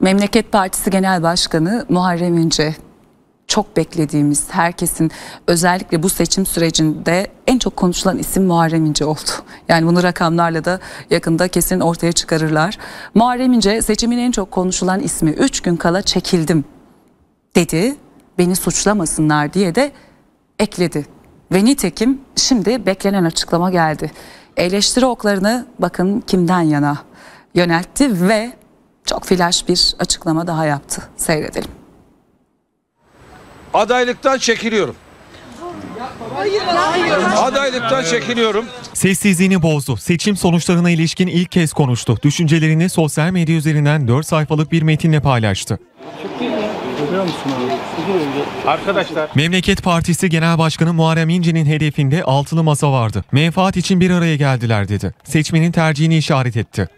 Memleket Partisi Genel Başkanı Muharrem İnce çok beklediğimiz herkesin özellikle bu seçim sürecinde en çok konuşulan isim Muharrem İnce oldu. Yani bunu rakamlarla da yakında kesin ortaya çıkarırlar. Muharrem İnce seçimin en çok konuşulan ismi 3 gün kala çekildim dedi. Beni suçlamasınlar diye de ekledi. Ve nitekim şimdi beklenen açıklama geldi. Eleştiri oklarını bakın kimden yana yöneltti ve çok flash bir açıklama daha yaptı. Seyredelim. Adaylıktan çekiliyorum. Hayır, hayır. Adaylıktan çekiniyorum. Sessizliğini bozdu. Seçim sonuçlarına ilişkin ilk kez konuştu. Düşüncelerini sosyal medya üzerinden 4 sayfalık bir metinle paylaştı. Arkadaşlar. Memleket Partisi Genel Başkanı Muharrem İnce'nin hedefinde altılı masa vardı. Menfaat için bir araya geldiler dedi. Seçmenin tercihini işaret etti.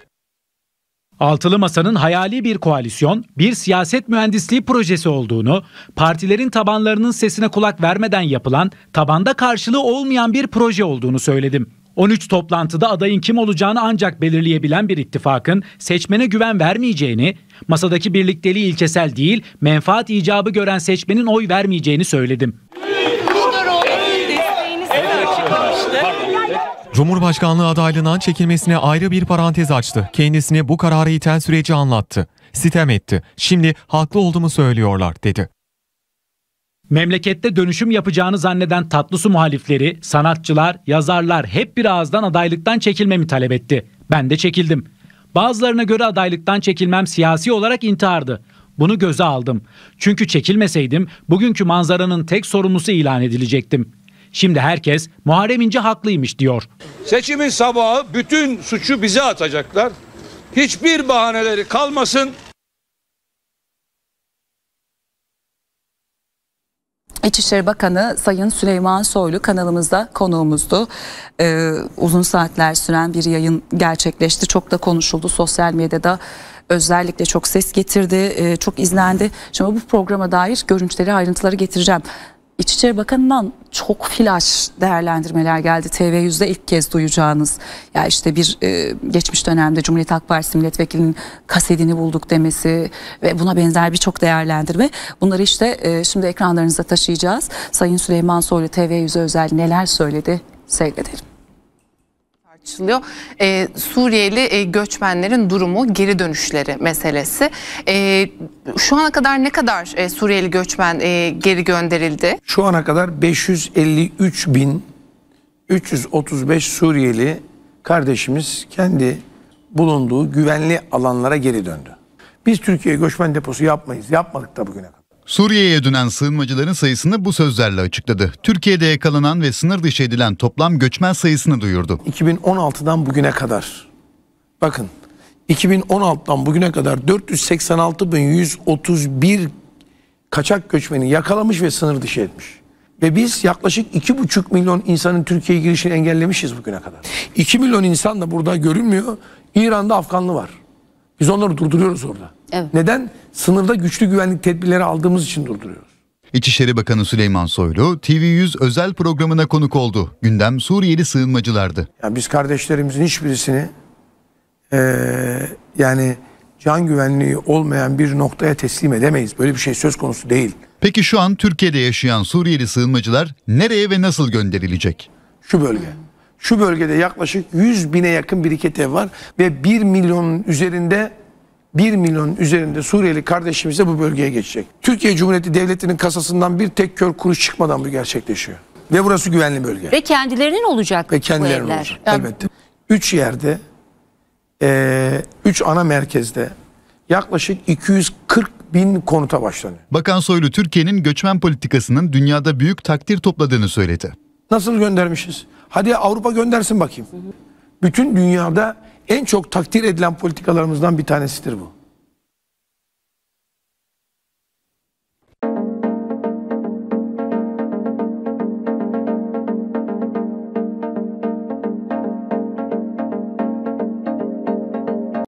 Altılı Masa'nın hayali bir koalisyon, bir siyaset mühendisliği projesi olduğunu, partilerin tabanlarının sesine kulak vermeden yapılan, tabanda karşılığı olmayan bir proje olduğunu söyledim. 13 toplantıda adayın kim olacağını ancak belirleyebilen bir ittifakın seçmene güven vermeyeceğini, masadaki birlikteliği ilkesel değil, menfaat icabı gören seçmenin oy vermeyeceğini söyledim. Cumhurbaşkanlığı adaylığından çekilmesine ayrı bir parantez açtı. Kendisini bu kararı iten süreci anlattı. Sitem etti. Şimdi haklı olduğumu söylüyorlar dedi. Memlekette dönüşüm yapacağını zanneden tatlısu muhalifleri, sanatçılar, yazarlar hep bir ağızdan adaylıktan çekilmemi talep etti. Ben de çekildim. Bazılarına göre adaylıktan çekilmem siyasi olarak intihardı. Bunu göze aldım. Çünkü çekilmeseydim bugünkü manzaranın tek sorumlusu ilan edilecektim. Şimdi herkes Muharrem İnce haklıymış diyor. Seçimin sabahı bütün suçu bize atacaklar. Hiçbir bahaneleri kalmasın. İçişleri Bakanı Sayın Süleyman Soylu kanalımızda konuğumuzdu. Ee, uzun saatler süren bir yayın gerçekleşti. Çok da konuşuldu sosyal medyada. Özellikle çok ses getirdi, e, çok izlendi. Şimdi bu programa dair görüntüleri, ayrıntıları getireceğim. İçişleri Bakanı'ndan çok flaş değerlendirmeler geldi. TV100'de ilk kez duyacağınız ya işte bir e, geçmiş dönemde Cumhuriyet Halk Partisi milletvekilinin kasetini bulduk demesi ve buna benzer birçok değerlendirme. Bunları işte e, şimdi ekranlarınıza taşıyacağız. Sayın Süleyman Soylu TV100'e özel neler söyledi seyredelim tartışılıyor. Ee, Suriyeli e, göçmenlerin durumu, geri dönüşleri meselesi. E, şu ana kadar ne kadar e, Suriyeli göçmen e, geri gönderildi? Şu ana kadar 553 bin 335 Suriyeli kardeşimiz kendi bulunduğu güvenli alanlara geri döndü. Biz Türkiye göçmen deposu yapmayız. Yapmadık da bugüne kadar. Suriye'ye dönen sığınmacıların sayısını bu sözlerle açıkladı. Türkiye'de yakalanan ve sınır dışı edilen toplam göçmen sayısını duyurdu. 2016'dan bugüne kadar bakın 2016'dan bugüne kadar 486.131 kaçak göçmeni yakalamış ve sınır dışı etmiş. Ve biz yaklaşık 2,5 milyon insanın Türkiye'ye girişini engellemişiz bugüne kadar. 2 milyon insan da burada görünmüyor. İran'da Afganlı var. Biz onları durduruyoruz orada. Evet. Neden? Sınırda güçlü güvenlik tedbirleri aldığımız için durduruyoruz. İçişleri Bakanı Süleyman Soylu TV100 özel programına konuk oldu. Gündem Suriyeli sığınmacılardı. Ya biz kardeşlerimizin hiçbirisini e, yani can güvenliği olmayan bir noktaya teslim edemeyiz. Böyle bir şey söz konusu değil. Peki şu an Türkiye'de yaşayan Suriyeli sığınmacılar nereye ve nasıl gönderilecek? Şu bölge. Şu bölgede yaklaşık 100 bine yakın biriket ev var ve 1 milyonun üzerinde 1 milyon üzerinde Suriyeli kardeşimiz de bu bölgeye geçecek. Türkiye Cumhuriyeti Devleti'nin kasasından bir tek kör kuruş çıkmadan bu gerçekleşiyor. Ve burası güvenli bölge. Ve kendilerinin olacak Ve kendilerinin bu evler. olacak yani... elbette. Üç yerde, e, üç ana merkezde yaklaşık 240 bin konuta başlanıyor. Bakan Soylu Türkiye'nin göçmen politikasının dünyada büyük takdir topladığını söyledi. Nasıl göndermişiz? Hadi Avrupa göndersin bakayım. Hı hı bütün dünyada en çok takdir edilen politikalarımızdan bir tanesidir bu.